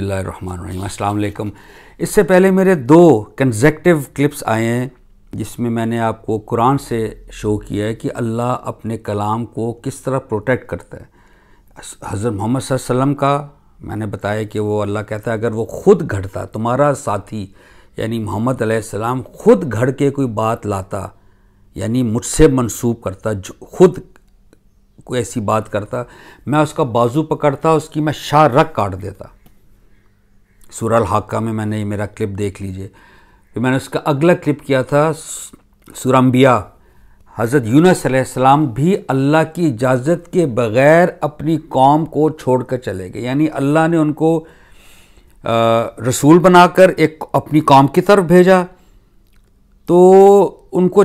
अस्सलाम वालेकुम इससे पहले मेरे दो कन्जेक्टिव क्लिप्स आए हैं जिसमें मैंने आपको कुरान से शो किया है कि अल्लाह अपने कलाम को किस तरह प्रोटेक्ट करता है हज़रत मोहम्मद सल्लम का मैंने बताया कि वो अल्लाह कहता है अगर वो खुद घड़ता तुम्हारा साथी यानी मोहम्मद अलैहिस्सलाम खुद घड़ के कोई बात लाता यानी मुझसे मनसूब करता खुद कोई ऐसी बात करता मैं उसका बाजू पकड़ता उसकी मैं शाह रख काट देता सुरल हाका में मैंने ये मेरा क्लिप देख लीजिए फिर मैंने उसका अगला क्लिप किया था सुरम्बिया हज़रत यूनसम भी अल्लाह की इजाज़त के बग़ैर अपनी कौम को छोड़ कर चले गए यानी अल्लाह ने उनको रसूल बनाकर एक अपनी कौम की तरफ भेजा तो उनको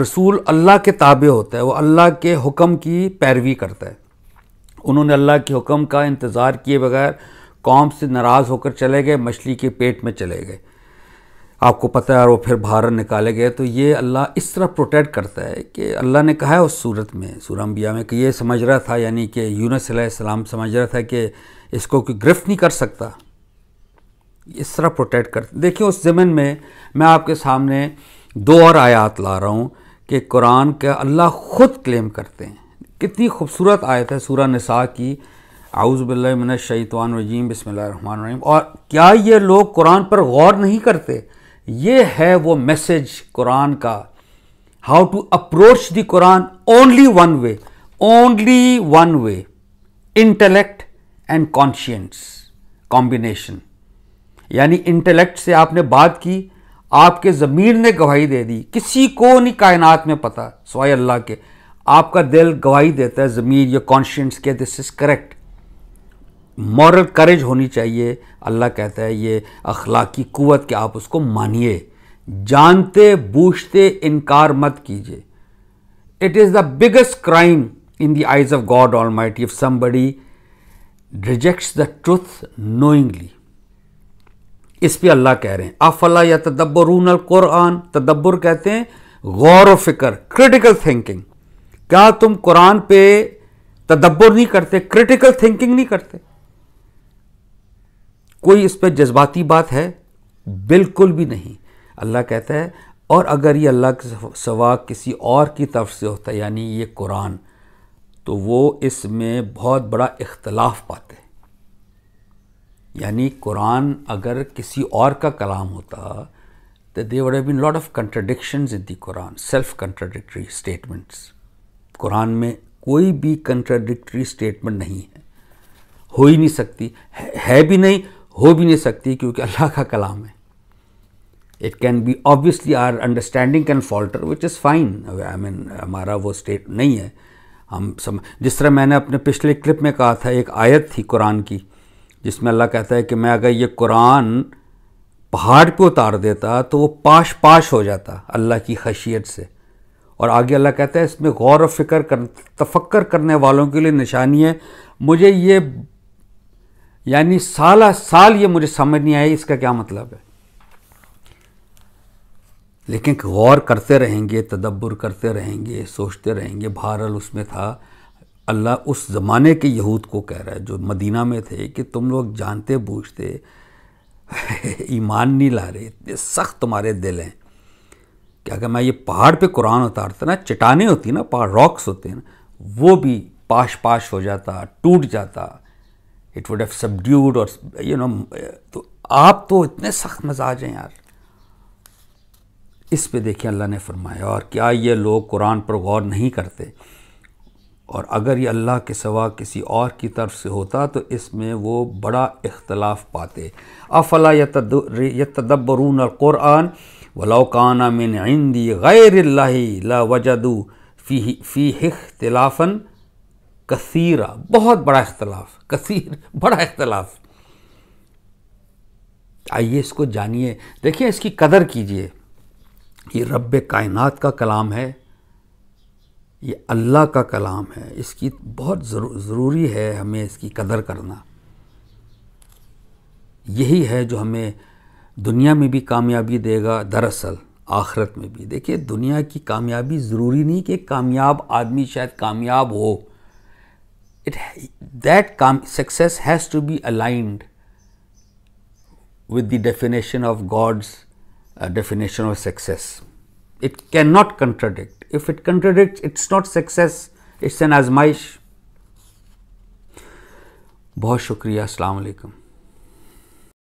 रसूल अल्लाह के ताबे होता है वो अल्लाह के हुक्म की पैरवी करता है उन्होंने अल्लाह के हुक्म का इंतज़ार किए बगैर कॉम से नाराज़ होकर चले गए मछली के पेट में चले गए आपको पता है और वो फिर बाहर निकाले गए तो ये अल्लाह इस तरह प्रोटेक्ट करता है कि अल्लाह ने कहा है उस सूरत में सूरम्बिया में कि ये समझ रहा था यानी कि यूनस सलाम समझ रहा था कि इसको कोई गिरफ्त नहीं कर सकता इस तरह प्रोटेक्ट कर देखिए उस ज़मीन में मैं आपके सामने दो और आयात ला रहा हूँ कि कुरान का अल्लाह ख़ुद क्लेम करते हैं कितनी खूबसूरत आयत है सूरा नसा की आउज़बिल्लिमिनशैतवानरजीम बसमीम और क्या ये लोग कुरान पर गौर नहीं करते ये है वो मैसेज कुरान का how to approach the Quran only one way only one way intellect and conscience combination यानी इंटेलेक्ट से आपने बात की आपके ज़मीर ने गवाही दे दी किसी को नहीं कायनात में पता सवाई अल्लाह के आपका दिल गवाही देता है ज़मीर या कॉन्शियंस के this is correct moral courage होनी चाहिए अल्लाह कहता है ये अखलाकी क़वत कि आप उसको मानिए जानते बूझते इनकार मत कीजिए it is the biggest crime in the eyes of God almighty if somebody rejects the truth knowingly इस पर अल्लाह कह रहे हैं अफला या तदब्बरून कुरान तदब्बर कहते हैं गौर व फिक्र क्रिटिकल थिंकिंग क्या तुम कुरान पे तदब्बर नहीं करते क्रिटिकल थिंकिंग नहीं करते कोई इस पर जज्बाती बात है बिल्कुल भी नहीं अल्लाह कहता है और अगर ये अल्लाह के सवा किसी और की तरफ से होता है यानी ये कुरान तो वो इसमें बहुत बड़ा इख्तलाफ पाते यानी कुरान अगर किसी और का कलाम होता तो they would have been lot of contradiction in the Quran self contradictory statements Quran में कोई भी कंट्रडिक्टरी स्टेटमेंट नहीं है हो ही नहीं सकती है, है भी नहीं हो भी नहीं सकती क्योंकि अल्लाह का कलाम है it can be obviously our understanding can falter which is fine I mean हमारा वो स्टेट नहीं है हम सम जिस तरह मैंने अपने पिछले क्लिप में कहा था एक आयत थी कुरान की जिसमें अल्लाह कहता है कि मैं अगर ये कुरान पहाड़ पे उतार देता तो वो पाश पाश हो जाता अल्लाह की खशियत से और आगे अल्लाह कहता है इसमें गौर व फिक्र कर तफक्कर करने वालों के लिए निशानी है मुझे ये यानी साल साल ये मुझे समझ नहीं आई इसका क्या मतलब है लेकिन गौर करते रहेंगे तदब्बर करते रहेंगे सोचते रहेंगे भारल उसमें था अल्लाह उस ज़माने के यहूद को कह रहा है जो मदीना में थे कि तुम लोग जानते बूझते ईमान नहीं ला रहे इतने सख्त तुम्हारे दिल हैं क्या अगर मैं ये पहाड़ पे कुरान उतारता ना चटाने होती ना पहाड़ रॉक्स होते हैं ना वो भी पाश पाश हो जाता टूट जाता इट वुड हैव सबड्यूड और यू नो तो आप तो इतने सख्त मजाज हैं यार इस पे देखिए अल्लाह ने फरमाया और क्या ये लोग कुरान पर गौर नहीं करते और अगर ये अल्लाह के सवा किसी और की तरफ से होता तो इसमें वो बड़ा इख्तलाफ पाते अफला यदब्बरून और क़ुरान वलाकाना मिन आंदी गैर ला वजदू फ़ी फ़ी इख्तलाफन कसीरा बहुत बड़ा इख्तलाफ कसीर बड़ा इख्तलाफ आइए इसको जानिए देखिए इसकी कदर कीजिए ये रब कायनात का कलाम है ये अल्लाह का कलाम है इसकी बहुत ज़रूरी है हमें इसकी कदर करना यही है जो हमें दुनिया में भी कामयाबी देगा दरअसल आखरत में भी देखिए दुनिया की कामयाबी ज़रूरी नहीं कि कामयाब आदमी शायद कामयाब हो it that success has to be aligned with the definition of God's uh, definition of success. It cannot contradict. If it contradicts, it is not success, it is an azmaish. बहुत शुक्रिया अस्सलाम